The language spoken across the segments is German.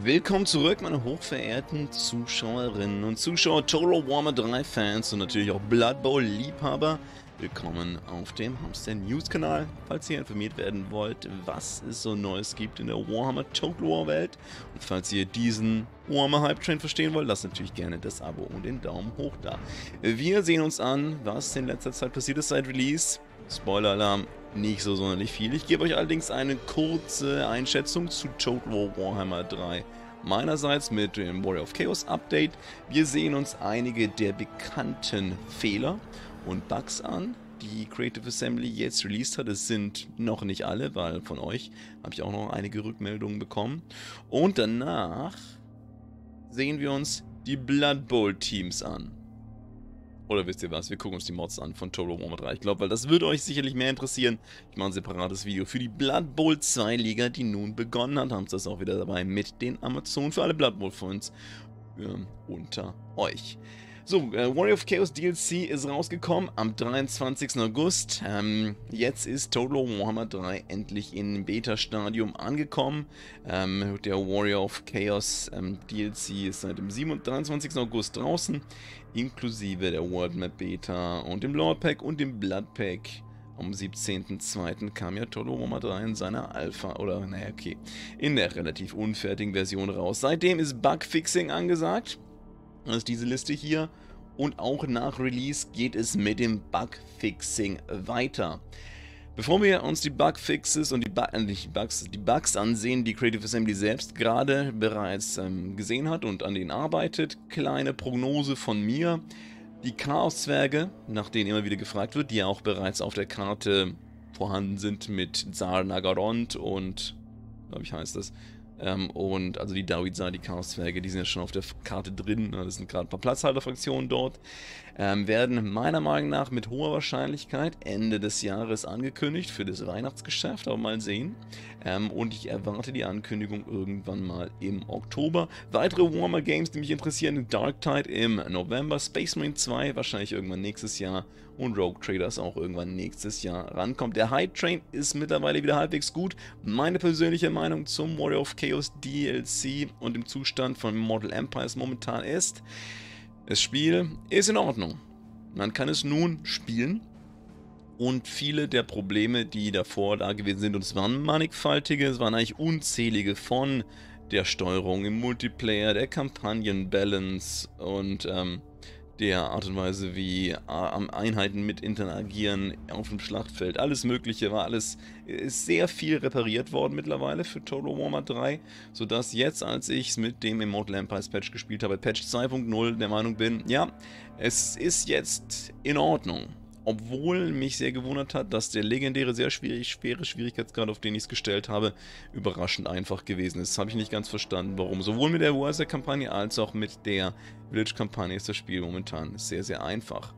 Willkommen zurück, meine hochverehrten Zuschauerinnen und Zuschauer, Total Warmer 3 Fans und natürlich auch Blood Bowl Liebhaber. Willkommen auf dem Hamster News Kanal, falls ihr informiert werden wollt, was es so Neues gibt in der Warhammer Total War Welt. Und falls ihr diesen Warhammer Hype Train verstehen wollt, lasst natürlich gerne das Abo und den Daumen hoch da. Wir sehen uns an, was in letzter Zeit passiert ist seit Release. Spoiler Alarm, nicht so sonderlich viel. Ich gebe euch allerdings eine kurze Einschätzung zu Total War Warhammer 3 meinerseits mit dem Warrior of Chaos Update. Wir sehen uns einige der bekannten Fehler und Bugs an, die Creative Assembly jetzt released hat. Es sind noch nicht alle, weil von euch habe ich auch noch einige Rückmeldungen bekommen. Und danach sehen wir uns die Blood Bowl Teams an. Oder wisst ihr was, wir gucken uns die Mods an von Toro Warhammer 3. Ich glaube, weil das würde euch sicherlich mehr interessieren. Ich mache ein separates Video für die Blood Bowl 2 Liga, die nun begonnen hat. Haben sie das auch wieder dabei mit den Amazonen für alle Blood Bowl Freunds äh, unter euch. So, äh, Warrior of Chaos DLC ist rausgekommen am 23. August. Ähm, jetzt ist Total Warhammer 3 endlich in Beta-Stadium angekommen. Ähm, der Warrior of Chaos ähm, DLC ist seit dem 23. August draußen, inklusive der World Map Beta und dem Lord Pack und dem Blood Pack. Am 17.02. kam ja Total Warhammer 3 in seiner Alpha, oder naja, okay, in der relativ unfertigen Version raus. Seitdem ist Bugfixing angesagt. Das ist diese Liste hier. Und auch nach Release geht es mit dem Bugfixing weiter. Bevor wir uns die Bugfixes und die, Bu äh, die, Bugs, die Bugs ansehen, die Creative Assembly selbst gerade bereits ähm, gesehen hat und an denen arbeitet, kleine Prognose von mir. Die Chaoszwerge, nach denen immer wieder gefragt wird, die ja auch bereits auf der Karte vorhanden sind mit Zar Nagarond und, glaube ich heißt das, ähm, und also die Dawiza, die Chaos-Zwerge, die sind ja schon auf der Karte drin. Ne? Das sind gerade ein paar Platzhalterfraktionen dort ähm, werden meiner Meinung nach mit hoher Wahrscheinlichkeit Ende des Jahres angekündigt für das Weihnachtsgeschäft, aber mal sehen. Ähm, und ich erwarte die Ankündigung irgendwann mal im Oktober. Weitere Warmer Games, die mich interessieren, Dark Tide im November, Space Marine 2 wahrscheinlich irgendwann nächstes Jahr und Rogue Traders auch irgendwann nächstes Jahr rankommt. Der Hype Train ist mittlerweile wieder halbwegs gut. Meine persönliche Meinung zum Warrior of Chaos DLC und dem Zustand von Model Empires momentan ist, das Spiel ist in Ordnung. Man kann es nun spielen und viele der Probleme, die davor da gewesen sind, und es waren mannigfaltige, es waren eigentlich unzählige von der Steuerung im Multiplayer, der Kampagnenbalance und ähm, der Art und Weise, wie äh, Einheiten mit interagieren auf dem Schlachtfeld. Alles Mögliche war alles, äh, sehr viel repariert worden mittlerweile für Total Warmer 3, sodass jetzt, als ich es mit dem Immortal Empires Patch gespielt habe, Patch 2.0, der Meinung bin, ja, es ist jetzt in Ordnung. Obwohl mich sehr gewundert hat, dass der legendäre, sehr schwierig, schwere Schwierigkeitsgrad, auf den ich es gestellt habe, überraschend einfach gewesen ist. Das habe ich nicht ganz verstanden, warum. Sowohl mit der Warsaw-Kampagne als auch mit der Village-Kampagne ist das Spiel momentan sehr, sehr einfach.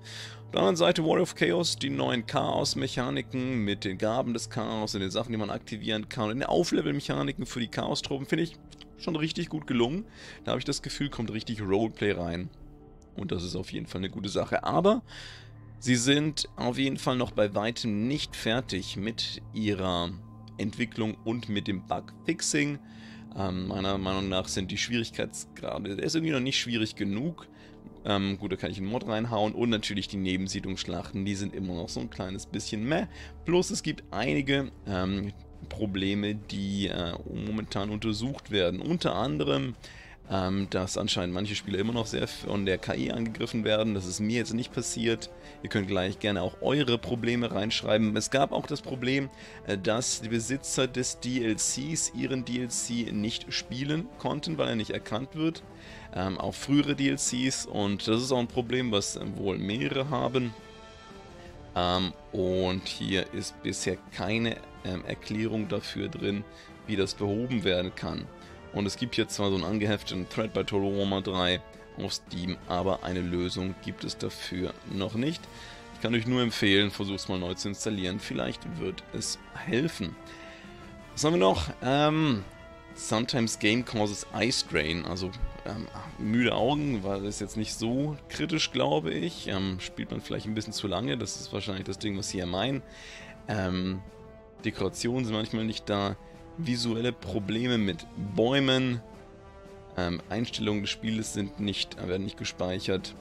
Auf der anderen Seite War of Chaos, die neuen Chaos-Mechaniken mit den Gaben des Chaos und den Sachen, die man aktivieren kann und den Auflevel-Mechaniken für die chaos tropen finde ich schon richtig gut gelungen. Da habe ich das Gefühl, kommt richtig Roleplay rein. Und das ist auf jeden Fall eine gute Sache. Aber Sie sind auf jeden Fall noch bei weitem nicht fertig mit ihrer Entwicklung und mit dem Bugfixing. Ähm, meiner Meinung nach sind die Schwierigkeitsgrade, der ist irgendwie noch nicht schwierig genug. Ähm, gut, da kann ich einen Mod reinhauen. Und natürlich die Nebensiedlungsschlachten, die sind immer noch so ein kleines bisschen meh. Plus es gibt einige ähm, Probleme, die äh, momentan untersucht werden. Unter anderem ähm, dass anscheinend manche Spieler immer noch sehr von der KI angegriffen werden. Das ist mir jetzt nicht passiert. Ihr könnt gleich gerne auch eure Probleme reinschreiben. Es gab auch das Problem, äh, dass die Besitzer des DLCs ihren DLC nicht spielen konnten, weil er nicht erkannt wird. Ähm, auch frühere DLCs und das ist auch ein Problem, was äh, wohl mehrere haben. Ähm, und hier ist bisher keine ähm, Erklärung dafür drin, wie das behoben werden kann. Und es gibt jetzt zwar so einen angehefteten Thread bei Total Warhammer 3 auf Steam, aber eine Lösung gibt es dafür noch nicht. Ich kann euch nur empfehlen, versucht es mal neu zu installieren. Vielleicht wird es helfen. Was haben wir noch? Ähm, sometimes game causes eye strain, also ähm, müde Augen, weil das ist jetzt nicht so kritisch, glaube ich. Ähm, spielt man vielleicht ein bisschen zu lange, das ist wahrscheinlich das Ding, was sie hier meinen. Ähm, Dekorationen sind manchmal nicht da visuelle Probleme mit Bäumen. Ähm, Einstellungen des Spieles sind nicht, äh, werden nicht gespeichert.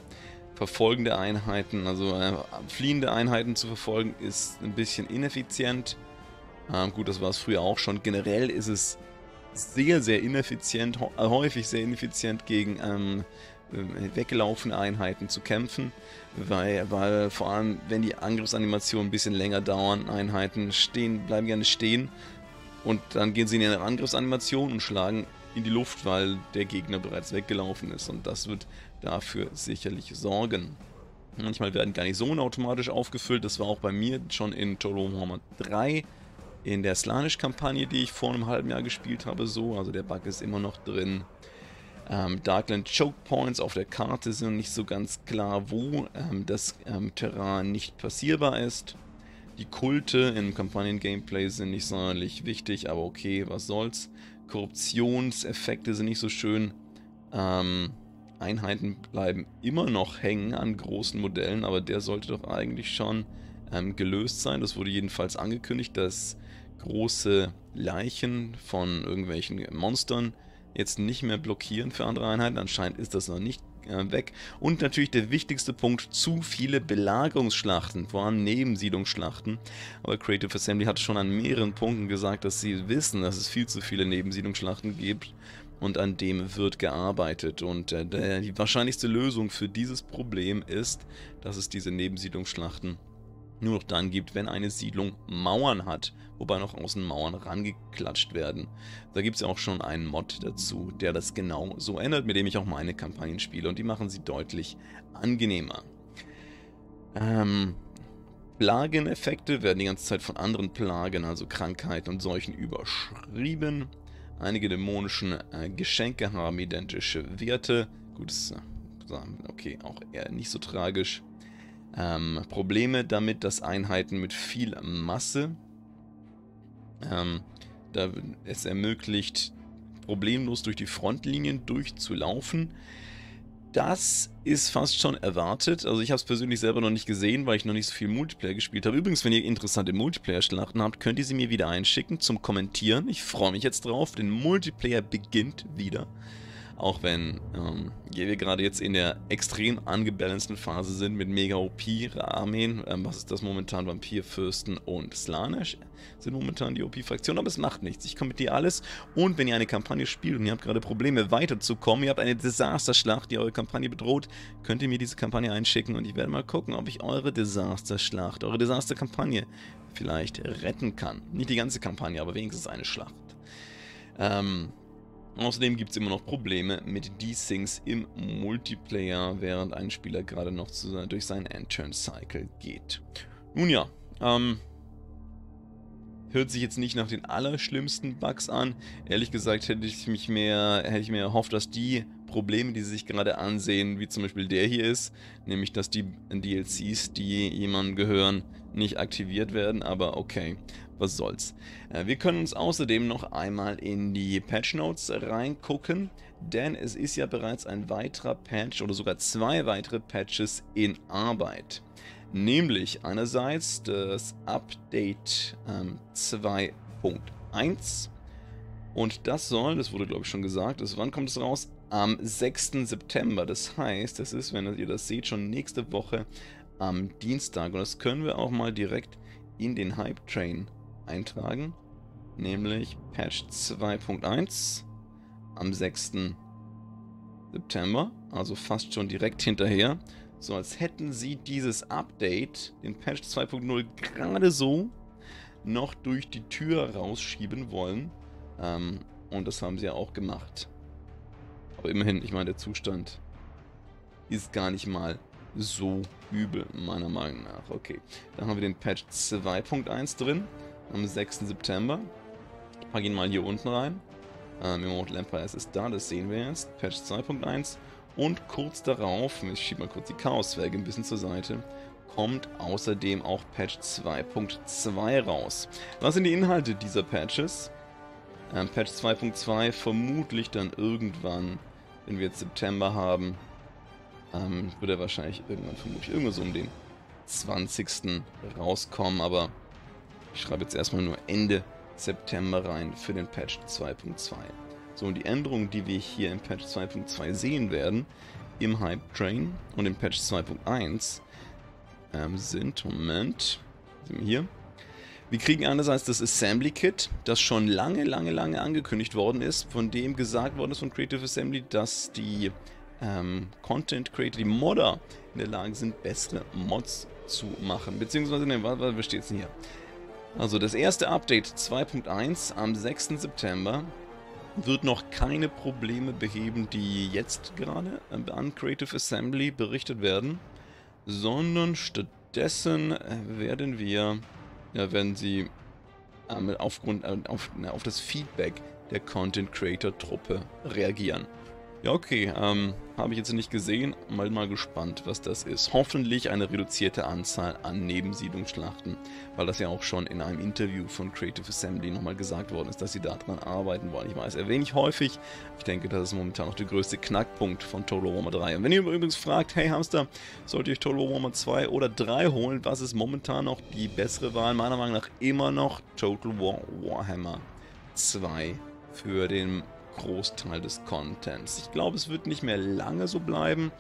Verfolgende Einheiten, also äh, fliehende Einheiten zu verfolgen, ist ein bisschen ineffizient. Ähm, gut, das war es früher auch schon. Generell ist es sehr, sehr ineffizient, äh, häufig sehr ineffizient gegen ähm, äh, weggelaufene Einheiten zu kämpfen, weil, weil vor allem, wenn die Angriffsanimationen ein bisschen länger dauern, Einheiten stehen, bleiben gerne stehen und dann gehen sie in ihre Angriffsanimation und schlagen in die Luft, weil der Gegner bereits weggelaufen ist. Und das wird dafür sicherlich sorgen. Manchmal werden Garnisonen automatisch aufgefüllt. Das war auch bei mir schon in Total Warhammer 3 in der Slanish-Kampagne, die ich vor einem halben Jahr gespielt habe, so. Also der Bug ist immer noch drin. Ähm, Darkland Choke Points auf der Karte sind nicht so ganz klar, wo ähm, das ähm, Terrain nicht passierbar ist. Die Kulte im Kampagnen-Gameplay sind nicht sonderlich wichtig, aber okay, was soll's. Korruptionseffekte sind nicht so schön. Ähm, Einheiten bleiben immer noch hängen an großen Modellen, aber der sollte doch eigentlich schon ähm, gelöst sein. Das wurde jedenfalls angekündigt, dass große Leichen von irgendwelchen Monstern jetzt nicht mehr blockieren für andere Einheiten. Anscheinend ist das noch nicht äh, weg. Und natürlich der wichtigste Punkt, zu viele Belagerungsschlachten, vor allem Nebensiedlungsschlachten. Aber Creative Assembly hat schon an mehreren Punkten gesagt, dass sie wissen, dass es viel zu viele Nebensiedlungsschlachten gibt und an dem wird gearbeitet. Und äh, die wahrscheinlichste Lösung für dieses Problem ist, dass es diese Nebensiedlungsschlachten gibt nur noch dann gibt, wenn eine Siedlung Mauern hat, wobei noch außen Mauern rangeklatscht werden. Da gibt es ja auch schon einen Mod dazu, der das genau so ändert, mit dem ich auch meine Kampagnen spiele und die machen sie deutlich angenehmer. Ähm, Plageneffekte werden die ganze Zeit von anderen Plagen, also Krankheiten und Seuchen überschrieben. Einige dämonischen äh, Geschenke haben identische Werte. Gut, das ist, äh, okay, auch eher nicht so tragisch. Ähm, Probleme damit, dass Einheiten mit viel Masse ähm, da es ermöglicht, problemlos durch die Frontlinien durchzulaufen. Das ist fast schon erwartet. Also ich habe es persönlich selber noch nicht gesehen, weil ich noch nicht so viel Multiplayer gespielt habe. Übrigens, wenn ihr interessante Multiplayer-Schlachten habt, könnt ihr sie mir wieder einschicken zum Kommentieren. Ich freue mich jetzt drauf. denn Multiplayer beginnt wieder. Auch wenn ähm, wir gerade jetzt in der extrem angebalanceden Phase sind mit mega OP-Armeen, ähm, was ist das momentan? Vampirfürsten und Slanesh sind momentan die OP-Fraktion, aber es macht nichts. Ich komme mit dir alles und wenn ihr eine Kampagne spielt und ihr habt gerade Probleme weiterzukommen, ihr habt eine Desasterschlacht, die eure Kampagne bedroht, könnt ihr mir diese Kampagne einschicken und ich werde mal gucken, ob ich eure Desasterschlacht, eure Desasterkampagne vielleicht retten kann. Nicht die ganze Kampagne, aber wenigstens eine Schlacht. Ähm, Außerdem gibt es immer noch Probleme mit Desyncs im Multiplayer, während ein Spieler gerade noch zu, durch seinen End-Turn-Cycle geht. Nun ja, ähm, hört sich jetzt nicht nach den allerschlimmsten Bugs an. Ehrlich gesagt hätte ich mich mehr, hätte ich mir erhofft, dass die Probleme, die sie sich gerade ansehen, wie zum Beispiel der hier ist, nämlich dass die DLCs, die jemandem gehören, nicht aktiviert werden, aber okay was soll's. Äh, wir können uns außerdem noch einmal in die Patch Notes reingucken, denn es ist ja bereits ein weiterer Patch oder sogar zwei weitere Patches in Arbeit. Nämlich einerseits das Update ähm, 2.1 und das soll, das wurde glaube ich schon gesagt, das, also wann kommt es raus? Am 6. September. Das heißt, das ist, wenn ihr das seht, schon nächste Woche am Dienstag. Und das können wir auch mal direkt in den Hype Train eintragen, nämlich Patch 2.1 am 6. September, also fast schon direkt hinterher. So als hätten sie dieses Update, den Patch 2.0, gerade so noch durch die Tür rausschieben wollen. Ähm, und das haben sie ja auch gemacht. Aber immerhin, ich meine, der Zustand ist gar nicht mal so übel, meiner Meinung nach. Okay, dann haben wir den Patch 2.1 drin am 6. September. Ich packe ihn mal hier unten rein. Ähm, Immortal Empire ist da, das sehen wir jetzt. Patch 2.1. Und kurz darauf, ich schiebe mal kurz die chaos ein bisschen zur Seite, kommt außerdem auch Patch 2.2 raus. Was sind die Inhalte dieser Patches? Ähm, Patch 2.2 vermutlich dann irgendwann, wenn wir jetzt September haben, ähm, wird er wahrscheinlich irgendwann vermutlich irgendwo so um den 20. rauskommen, aber ich schreibe jetzt erstmal nur Ende September rein für den Patch 2.2. So, und die Änderungen, die wir hier im Patch 2.2 sehen werden, im Hype Train und im Patch 2.1, ähm, sind, Moment, sind wir hier, wir kriegen einerseits das Assembly Kit, das schon lange, lange, lange angekündigt worden ist, von dem gesagt worden ist von Creative Assembly, dass die ähm, Content Creator, die Modder in der Lage sind, bessere Mods zu machen. Beziehungsweise, ne, was, was steht denn hier? Also das erste Update 2.1 am 6. September wird noch keine Probleme beheben, die jetzt gerade äh, an Creative Assembly berichtet werden, sondern stattdessen äh, werden wir, ja, werden sie äh, aufgrund, äh, auf, na, auf das Feedback der Content Creator Truppe reagieren. Ja, okay. Ähm, Habe ich jetzt nicht gesehen. Mal mal gespannt, was das ist. Hoffentlich eine reduzierte Anzahl an Nebensiedlungsschlachten, weil das ja auch schon in einem Interview von Creative Assembly nochmal gesagt worden ist, dass sie daran arbeiten wollen. Ich weiß, erwähne ich häufig. Ich denke, das ist momentan noch der größte Knackpunkt von Total Warhammer 3. Und wenn ihr übrigens fragt, hey Hamster, ihr euch Total Warhammer 2 oder 3 holen, was ist momentan noch die bessere Wahl? Meiner Meinung nach immer noch Total War Warhammer 2 für den Großteil des Contents. Ich glaube, es wird nicht mehr lange so bleiben.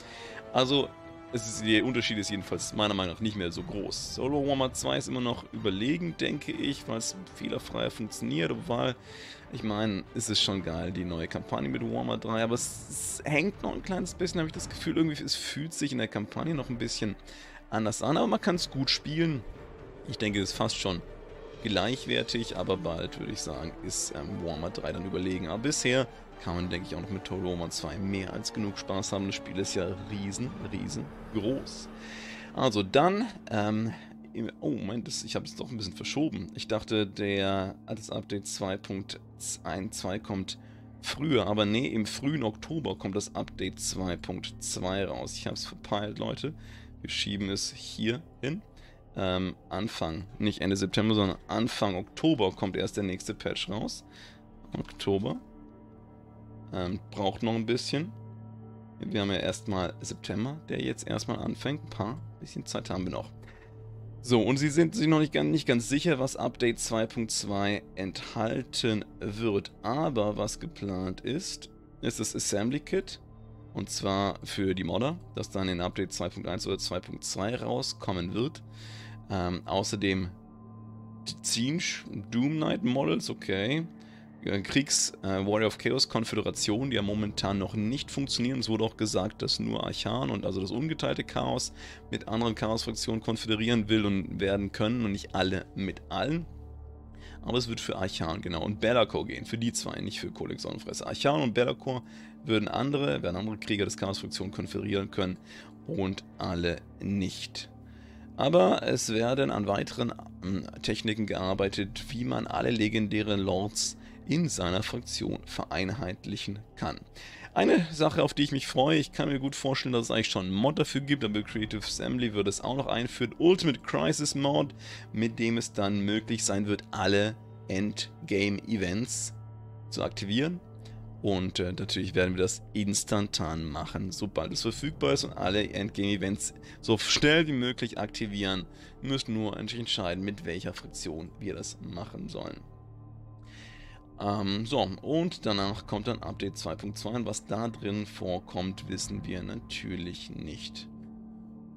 Also, ist, der Unterschied ist jedenfalls meiner Meinung nach nicht mehr so groß. Solo Warmer 2 ist immer noch überlegen, denke ich, weil es fehlerfrei funktioniert, obwohl, ich meine, es ist schon geil, die neue Kampagne mit Warmer 3, aber es, es hängt noch ein kleines bisschen, habe ich das Gefühl, irgendwie, es fühlt sich in der Kampagne noch ein bisschen anders an, aber man kann es gut spielen. Ich denke, es ist fast schon gleichwertig, aber bald, würde ich sagen, ist ähm, Warhammer 3 dann überlegen. Aber bisher kann man, denke ich, auch noch mit Total Warhammer 2 mehr als genug Spaß haben. Das Spiel ist ja riesen, riesen groß. Also dann, ähm, oh Moment, das, ich habe es doch ein bisschen verschoben. Ich dachte, der, das Update 2.12 kommt früher, aber nee, im frühen Oktober kommt das Update 2.2 raus. Ich habe es verpeilt, Leute. Wir schieben es hier hin ähm, Anfang, nicht Ende September, sondern Anfang Oktober kommt erst der nächste Patch raus. Oktober. Ähm, braucht noch ein bisschen. Wir haben ja erstmal September, der jetzt erstmal anfängt. Ein paar, bisschen Zeit haben wir noch. So, und sie sind sich noch nicht nicht ganz sicher, was Update 2.2 enthalten wird. Aber was geplant ist, ist das Assembly Kit. Und zwar für die Modder, das dann in Update 2.1 oder 2.2 rauskommen wird. Ähm, außerdem Zinch, Doom Knight Models, okay. Äh, Kriegs äh, Warrior of Chaos Konföderation, die ja momentan noch nicht funktionieren. Es wurde auch gesagt, dass nur Archan und also das ungeteilte Chaos mit anderen Chaos-Fraktionen konföderieren will und werden können und nicht alle mit allen. Aber es wird für Archan, genau, und Bellacor gehen, für die zwei, nicht für Codex Sonnenfresser. Archan und Bellacor würden andere, werden andere Krieger des Chaos-Fraktionen konföderieren können und alle nicht. Aber es werden an weiteren ähm, Techniken gearbeitet, wie man alle legendären Lords in seiner Fraktion vereinheitlichen kann. Eine Sache, auf die ich mich freue, ich kann mir gut vorstellen, dass es eigentlich schon einen Mod dafür gibt, aber Creative Assembly wird es auch noch einführen, Ultimate Crisis Mod, mit dem es dann möglich sein wird, alle Endgame-Events zu aktivieren und äh, natürlich werden wir das instantan machen, sobald es verfügbar ist und alle Endgame-Events so schnell wie möglich aktivieren. Wir müssen nur entscheiden, mit welcher Fraktion wir das machen sollen. Ähm, so, und danach kommt dann Update 2.2 und was da drin vorkommt, wissen wir natürlich nicht.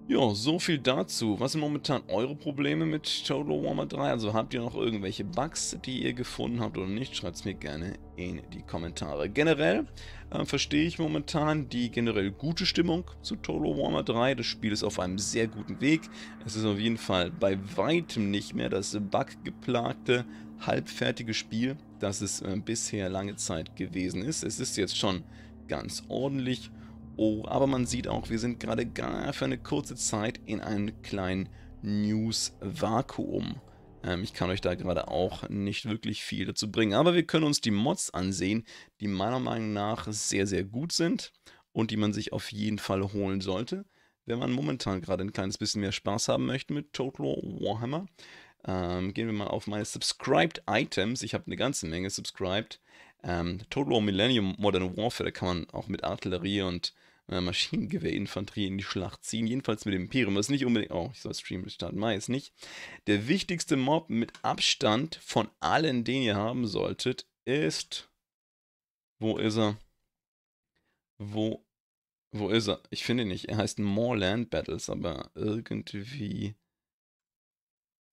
Ja, so viel dazu. Was sind momentan eure Probleme mit Total Warmer 3? Also habt ihr noch irgendwelche Bugs, die ihr gefunden habt oder nicht? Schreibt es mir gerne in die Kommentare. Generell äh, verstehe ich momentan die generell gute Stimmung zu Total Warmer 3. Das Spiel ist auf einem sehr guten Weg. Es ist auf jeden Fall bei weitem nicht mehr das buggeplagte, halbfertige Spiel, das es äh, bisher lange Zeit gewesen ist. Es ist jetzt schon ganz ordentlich Oh, aber man sieht auch, wir sind gerade gar für eine kurze Zeit in einem kleinen News-Vakuum. Ähm, ich kann euch da gerade auch nicht wirklich viel dazu bringen, aber wir können uns die Mods ansehen, die meiner Meinung nach sehr, sehr gut sind und die man sich auf jeden Fall holen sollte, wenn man momentan gerade ein kleines bisschen mehr Spaß haben möchte mit Total Warhammer. Ähm, gehen wir mal auf meine Subscribed Items. Ich habe eine ganze Menge subscribed. Ähm, Total War Millennium Modern Warfare, da kann man auch mit Artillerie und äh, Maschinengewehrinfanterie in die Schlacht ziehen, jedenfalls mit dem Imperium. Das ist nicht unbedingt, oh, ich soll Stream starten, Mai ist nicht. Der wichtigste Mob mit Abstand von allen, den ihr haben solltet, ist. Wo ist er? Wo, wo ist er? Ich finde ihn nicht. Er heißt More Land Battles, aber irgendwie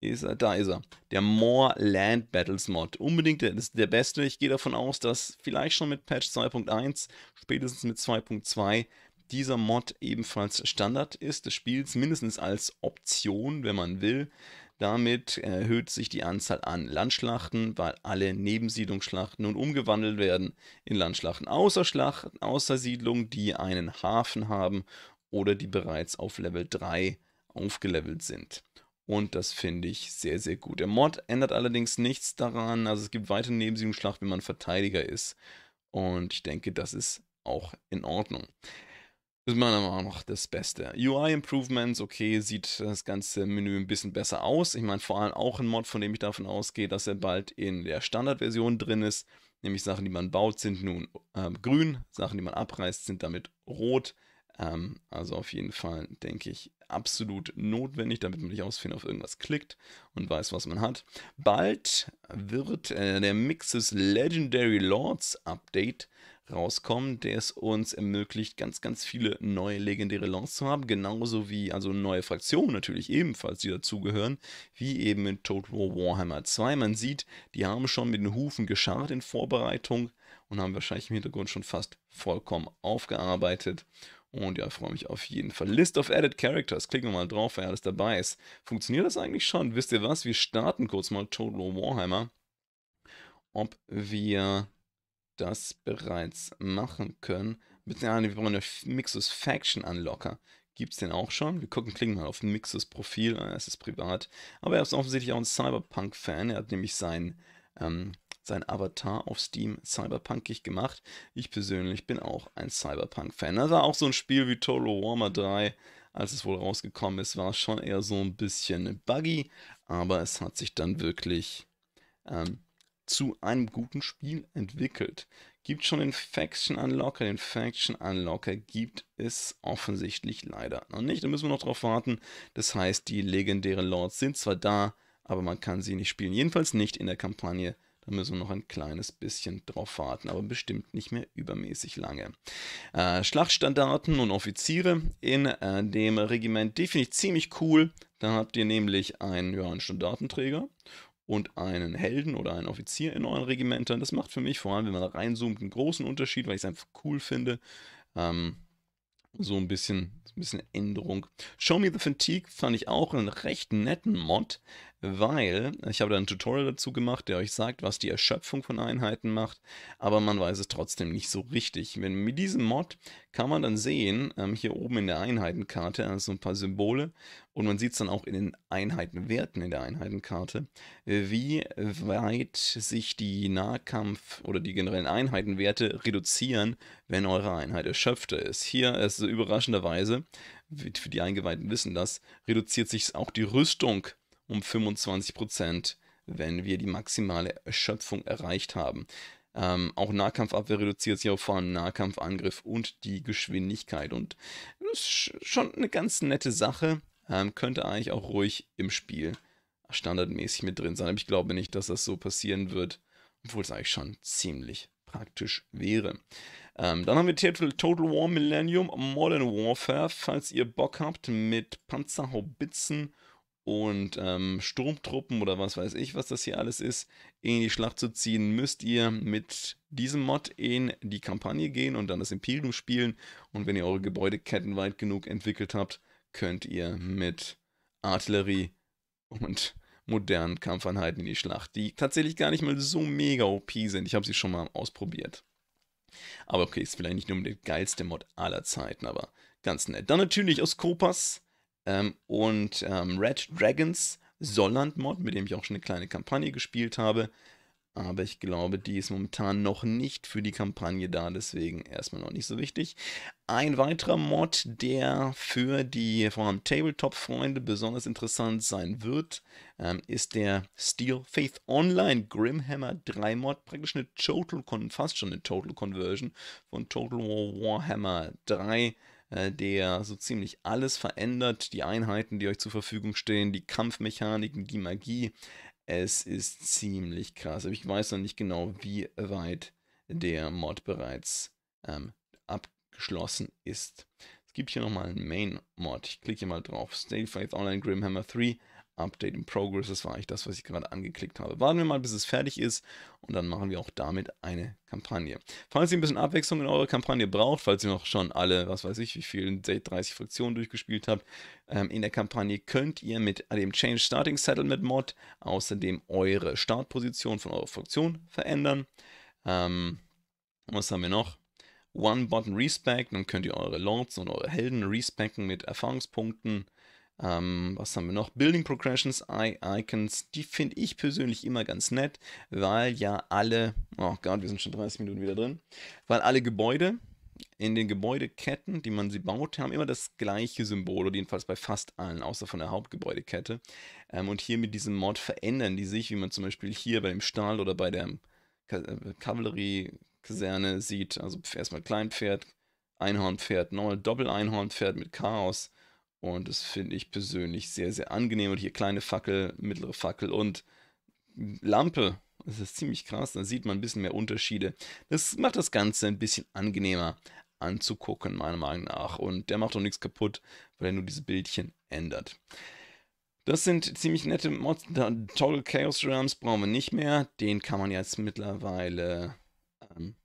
ist er, da ist er. Der More Land Battles Mod. Unbedingt der, ist der beste. Ich gehe davon aus, dass vielleicht schon mit Patch 2.1, spätestens mit 2.2, dieser Mod ebenfalls Standard ist des Spiels, mindestens als Option, wenn man will. Damit erhöht sich die Anzahl an Landschlachten, weil alle Nebensiedlungsschlachten nun umgewandelt werden in Landschlachten, außer Schlachten, außer Siedlungen, die einen Hafen haben oder die bereits auf Level 3 aufgelevelt sind. Und das finde ich sehr, sehr gut. Der Mod ändert allerdings nichts daran. Also es gibt sieben Schlacht, wenn man Verteidiger ist. Und ich denke, das ist auch in Ordnung. Das ist meiner Meinung nach das Beste. UI-Improvements, okay, sieht das ganze Menü ein bisschen besser aus. Ich meine, vor allem auch ein Mod, von dem ich davon ausgehe, dass er bald in der Standardversion drin ist. Nämlich Sachen, die man baut, sind nun äh, grün, Sachen, die man abreißt, sind damit rot. Ähm, also auf jeden Fall denke ich, absolut notwendig, damit man nicht ausfindig auf irgendwas klickt und weiß, was man hat. Bald wird äh, der Mixes Legendary Lords Update rauskommen, der es uns ermöglicht, ganz, ganz viele neue legendäre Lords zu haben, genauso wie also neue Fraktionen natürlich ebenfalls, die dazugehören, wie eben in Total War Warhammer 2. Man sieht, die haben schon mit den Hufen gescharrt in Vorbereitung und haben wahrscheinlich im Hintergrund schon fast vollkommen aufgearbeitet und ja, ich freue mich auf jeden Fall. List of Added Characters. Klicken wir mal drauf, wer alles dabei ist. Funktioniert das eigentlich schon? Wisst ihr was? Wir starten kurz mal Total Warhammer. Ob wir das bereits machen können. Beziehungsweise wir brauchen eine Mixus Faction Unlocker. Gibt es den auch schon? Wir gucken, klicken mal auf Mixus Profil. Äh, es ist privat. Aber er ist offensichtlich auch ein Cyberpunk-Fan. Er hat nämlich seinen ähm, sein Avatar auf Steam cyberpunkig gemacht. Ich persönlich bin auch ein Cyberpunk-Fan. Das war auch so ein Spiel wie Total Warmer 3, als es wohl rausgekommen ist, war es schon eher so ein bisschen buggy, aber es hat sich dann wirklich ähm, zu einem guten Spiel entwickelt. Gibt schon den Faction Unlocker. Den Faction Unlocker gibt es offensichtlich leider noch nicht. Da müssen wir noch drauf warten. Das heißt, die legendären Lords sind zwar da, aber man kann sie nicht spielen. Jedenfalls nicht in der Kampagne da müssen wir noch ein kleines bisschen drauf warten, aber bestimmt nicht mehr übermäßig lange. Äh, Schlachtstandarten und Offiziere in äh, dem Regiment, definitiv ziemlich cool. Da habt ihr nämlich einen, ja, einen Standartenträger und einen Helden oder einen Offizier in euren Regimentern. Das macht für mich, vor allem wenn man da reinzoomt, einen großen Unterschied, weil ich es einfach cool finde. Ähm, so ein bisschen, ein bisschen Änderung. Show Me the Fatigue fand ich auch einen recht netten Mod weil ich habe da ein Tutorial dazu gemacht, der euch sagt, was die Erschöpfung von Einheiten macht, aber man weiß es trotzdem nicht so richtig. Wenn mit diesem Mod kann man dann sehen, ähm, hier oben in der Einheitenkarte, also ein paar Symbole, und man sieht es dann auch in den Einheitenwerten in der Einheitenkarte, äh, wie weit sich die Nahkampf- oder die generellen Einheitenwerte reduzieren, wenn eure Einheit erschöpfter ist. Hier ist äh, es überraschenderweise, für die Eingeweihten wissen das, reduziert sich auch die Rüstung um 25 wenn wir die maximale Erschöpfung erreicht haben. Ähm, auch Nahkampfabwehr reduziert sich auf vor allem Nahkampfangriff und die Geschwindigkeit. Und das ist schon eine ganz nette Sache. Ähm, könnte eigentlich auch ruhig im Spiel standardmäßig mit drin sein. Aber ich glaube nicht, dass das so passieren wird, obwohl es eigentlich schon ziemlich praktisch wäre. Ähm, dann haben wir Titel Total War Millennium Modern Warfare. Falls ihr Bock habt mit Panzerhaubitzen und ähm, Sturmtruppen oder was weiß ich, was das hier alles ist, in die Schlacht zu ziehen, müsst ihr mit diesem Mod in die Kampagne gehen und dann das Imperium spielen. Und wenn ihr eure Gebäudeketten weit genug entwickelt habt, könnt ihr mit Artillerie und modernen Kampfeinheiten in die Schlacht, die tatsächlich gar nicht mal so mega OP sind. Ich habe sie schon mal ausprobiert. Aber okay, ist vielleicht nicht nur der geilste Mod aller Zeiten, aber ganz nett. Dann natürlich aus Kopas ähm, und ähm, Red Dragons Solland-Mod, mit dem ich auch schon eine kleine Kampagne gespielt habe. Aber ich glaube, die ist momentan noch nicht für die Kampagne da, deswegen erstmal noch nicht so wichtig. Ein weiterer Mod, der für die vor allem Tabletop-Freunde besonders interessant sein wird, ähm, ist der Steel Faith Online Grimhammer 3 Mod. Praktisch eine Total, fast schon eine Total Conversion von Total War Warhammer 3 äh, der so ziemlich alles verändert, die Einheiten, die euch zur Verfügung stehen, die Kampfmechaniken, die Magie. Es ist ziemlich krass. Aber ich weiß noch nicht genau, wie weit der Mod bereits ähm, abgeschlossen ist. Es gibt hier nochmal einen Main-Mod. Ich klicke hier mal drauf. Stay Faith Online Grimhammer 3. Update in Progress, das war eigentlich das, was ich gerade angeklickt habe. Warten wir mal, bis es fertig ist und dann machen wir auch damit eine Kampagne. Falls ihr ein bisschen Abwechslung in eurer Kampagne braucht, falls ihr noch schon alle, was weiß ich, wie viele 30 Fraktionen durchgespielt habt, ähm, in der Kampagne könnt ihr mit dem Change Starting Settlement Mod außerdem eure Startposition von eurer Fraktion verändern. Ähm, was haben wir noch? One-Button Respect, dann könnt ihr eure Lords und eure Helden respecken mit Erfahrungspunkten. Ähm, was haben wir noch? Building Progressions, I Icons, die finde ich persönlich immer ganz nett, weil ja alle, oh Gott, wir sind schon 30 Minuten wieder drin, weil alle Gebäude in den Gebäudeketten, die man sie baut, haben immer das gleiche Symbol, oder jedenfalls bei fast allen, außer von der Hauptgebäudekette. Ähm, und hier mit diesem Mod verändern die sich, wie man zum Beispiel hier bei dem Stahl oder bei der äh, Kavallerie-Kaserne sieht. Also erstmal Kleinpferd, Einhornpferd, nochmal Doppel-Einhornpferd mit Chaos, und das finde ich persönlich sehr, sehr angenehm. Und hier kleine Fackel, mittlere Fackel und Lampe. Das ist ziemlich krass. Da sieht man ein bisschen mehr Unterschiede. Das macht das Ganze ein bisschen angenehmer anzugucken, meiner Meinung nach. Und der macht auch nichts kaputt, weil er nur diese Bildchen ändert. Das sind ziemlich nette Mods. Total Chaos Realms brauchen wir nicht mehr. Den kann man jetzt mittlerweile, ähm,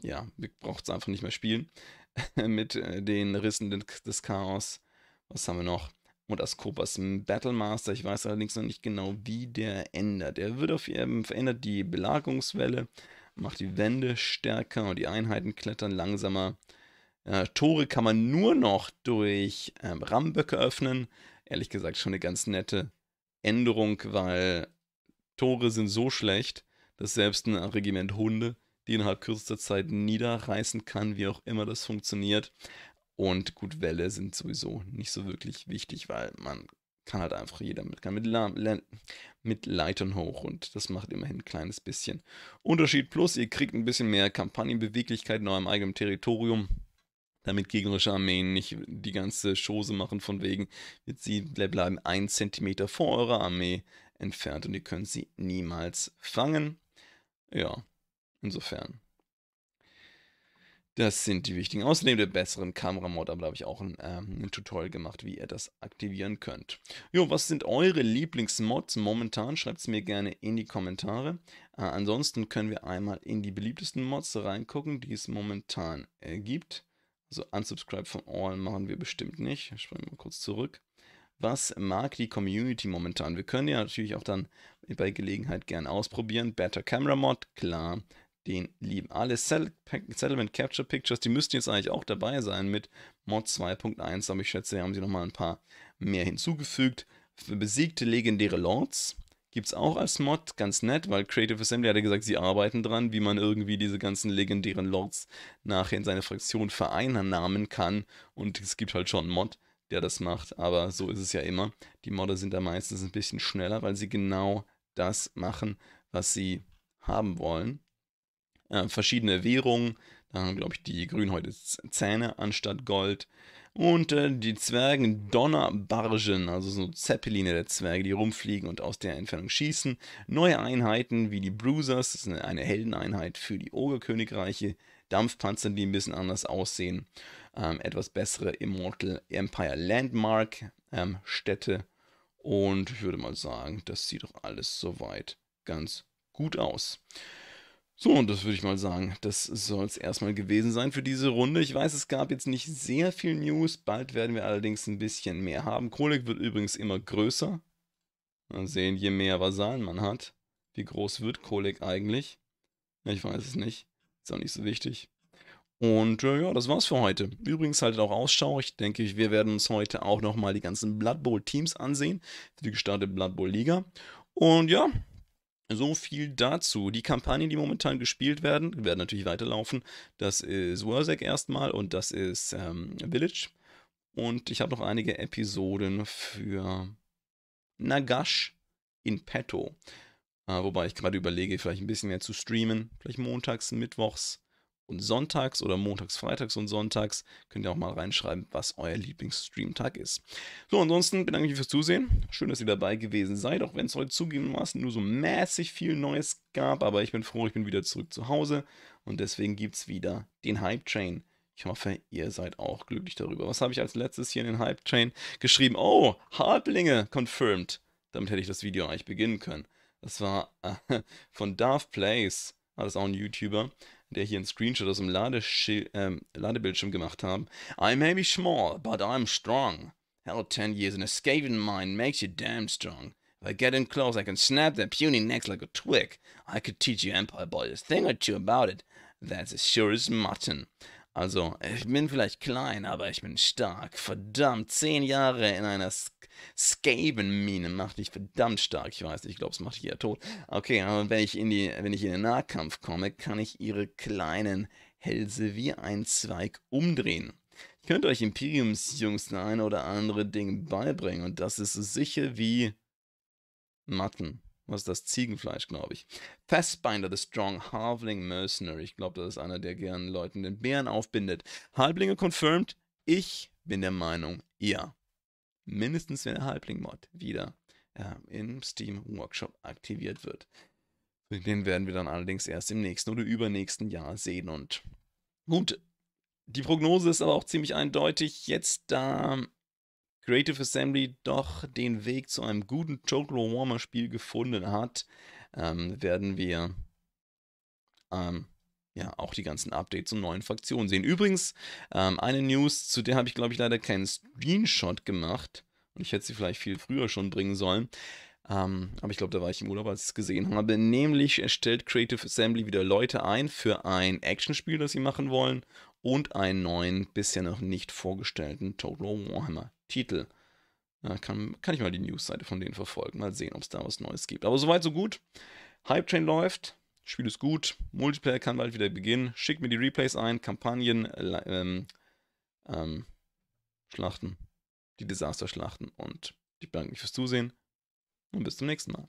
ja, braucht es einfach nicht mehr spielen. Mit äh, den Rissen des Chaos was haben wir noch? Und das Ascopas Battlemaster. Ich weiß allerdings noch nicht genau, wie der ändert. Er wird auf jeden verändert die Belagerungswelle, macht die Wände stärker und die Einheiten klettern langsamer. Äh, Tore kann man nur noch durch ähm, Ramböcke öffnen. Ehrlich gesagt schon eine ganz nette Änderung, weil Tore sind so schlecht, dass selbst ein Regiment Hunde die innerhalb kürzester Zeit niederreißen kann, wie auch immer das funktioniert und gut Welle sind sowieso nicht so wirklich wichtig, weil man kann halt einfach jeder mit, kann mit, mit Leitern hoch und das macht immerhin ein kleines bisschen Unterschied. Plus, ihr kriegt ein bisschen mehr Kampagnenbeweglichkeit in eurem eigenen Territorium, damit gegnerische Armeen nicht die ganze Chose machen, von wegen, sie bleiben ein Zentimeter vor eurer Armee entfernt und ihr könnt sie niemals fangen. Ja, insofern das sind die wichtigen. Außerdem der besseren Kameramod, aber da habe ich auch ein, ähm, ein, Tutorial gemacht, wie ihr das aktivieren könnt. Jo, was sind eure Lieblingsmods momentan? Schreibt es mir gerne in die Kommentare. Äh, ansonsten können wir einmal in die beliebtesten Mods reingucken, die es momentan äh, gibt. Also unsubscribe von all machen wir bestimmt nicht. Ich springe mal kurz zurück. Was mag die Community momentan? Wir können ja natürlich auch dann bei Gelegenheit gerne ausprobieren. Better Camera Mod, klar den lieben. Alle Settlement Capture Pictures, die müssten jetzt eigentlich auch dabei sein mit Mod 2.1, aber ich schätze, da haben sie nochmal ein paar mehr hinzugefügt. Für besiegte legendäre Lords gibt es auch als Mod, ganz nett, weil Creative Assembly hat ja gesagt, sie arbeiten dran, wie man irgendwie diese ganzen legendären Lords nachher in seine Fraktion vereinnahmen kann und es gibt halt schon einen Mod, der das macht, aber so ist es ja immer. Die Modder sind da meistens ein bisschen schneller, weil sie genau das machen, was sie haben wollen äh, verschiedene Währungen. Da haben, glaube ich, die Grünen heute Zähne anstatt Gold. Und äh, die Zwergen Donnerbargen, also so Zeppeline der Zwerge, die rumfliegen und aus der Entfernung schießen. Neue Einheiten wie die Bruisers, das ist eine, eine Heldeneinheit für die Ogerkönigreiche. Dampfpanzer, die ein bisschen anders aussehen. Ähm, etwas bessere Immortal Empire Landmark ähm, Städte. Und ich würde mal sagen, das sieht doch alles soweit ganz gut aus. So, und das würde ich mal sagen, das soll es erstmal gewesen sein für diese Runde. Ich weiß, es gab jetzt nicht sehr viel News, bald werden wir allerdings ein bisschen mehr haben. Kolik wird übrigens immer größer. Mal sehen, je mehr Vasallen man hat. Wie groß wird Kolik eigentlich? Ich weiß es nicht. Ist auch nicht so wichtig. Und äh, ja, das war's für heute. Übrigens haltet auch Ausschau. Ich denke, wir werden uns heute auch nochmal die ganzen Blood Bowl Teams ansehen. Die gestartete Blood Bowl Liga. Und ja, so viel dazu. Die Kampagnen, die momentan gespielt werden, werden natürlich weiterlaufen. Das ist Wurzek erstmal und das ist ähm, Village. Und ich habe noch einige Episoden für Nagash in petto. Äh, wobei ich gerade überlege, vielleicht ein bisschen mehr zu streamen. Vielleicht montags, mittwochs und sonntags oder montags, freitags und sonntags. Könnt ihr auch mal reinschreiben, was euer Lieblingsstreamtag ist. So, ansonsten bedanke ich mich fürs Zusehen. Schön, dass ihr dabei gewesen seid, auch wenn es heute zugegebenermaßen nur so mäßig viel Neues gab. Aber ich bin froh, ich bin wieder zurück zu Hause und deswegen gibt es wieder den Hype Train. Ich hoffe, ihr seid auch glücklich darüber. Was habe ich als letztes hier in den Hype Train geschrieben? Oh, Halblinge confirmed. Damit hätte ich das Video eigentlich beginnen können. Das war äh, von Darth Place. ah, das ist auch ein YouTuber, der hier einen Screenshot aus dem Ladeschil ähm, Ladebildschirm gemacht haben. I may be small, but I'm strong. Hell, 10 years in a scaven mine makes you damn strong. If I get in close, I can snap their puny necks like a twig. I could teach you Empire Boy a thing or two about it. That's as sure as mutton. Also, ich bin vielleicht klein, aber ich bin stark. Verdammt, zehn Jahre in einer Skaven-Mine macht dich verdammt stark. Ich weiß, nicht, ich glaube, es macht dich ja tot. Okay, aber wenn ich in die, wenn ich in den Nahkampf komme, kann ich ihre kleinen Hälse wie ein Zweig umdrehen. Ich könnte euch Imperiumsjungs das eine oder andere Ding beibringen und das ist so sicher wie Matten. Was ist das? Ziegenfleisch, glaube ich. Fastbinder, the strong Halfling Mercenary. Ich glaube, das ist einer, der gern Leuten den Bären aufbindet. Halblinge confirmed? Ich bin der Meinung, ja mindestens wenn der Halbling-Mod wieder äh, im Steam-Workshop aktiviert wird. Den werden wir dann allerdings erst im nächsten oder übernächsten Jahr sehen. Und gut, die Prognose ist aber auch ziemlich eindeutig. Jetzt, da Creative Assembly doch den Weg zu einem guten Total Warmer-Spiel gefunden hat, ähm, werden wir ähm, ja, auch die ganzen Updates und neuen Fraktionen sehen. Übrigens, ähm, eine News, zu der habe ich, glaube ich, leider keinen Screenshot gemacht. Und ich hätte sie vielleicht viel früher schon bringen sollen. Ähm, aber ich glaube, da war ich im Urlaub, als ich es gesehen habe. Nämlich erstellt Creative Assembly wieder Leute ein für ein Actionspiel, das sie machen wollen. Und einen neuen, bisher noch nicht vorgestellten Total Warhammer-Titel. Kann, kann ich mal die Newsseite von denen verfolgen, mal sehen, ob es da was Neues gibt. Aber soweit, so gut. Hype Train läuft. Spiel ist gut, Multiplayer kann bald wieder beginnen, schick mir die Replays ein, Kampagnen, äh, ähm, ähm, Schlachten, die Desaster-Schlachten und ich bedanke mich fürs Zusehen und bis zum nächsten Mal.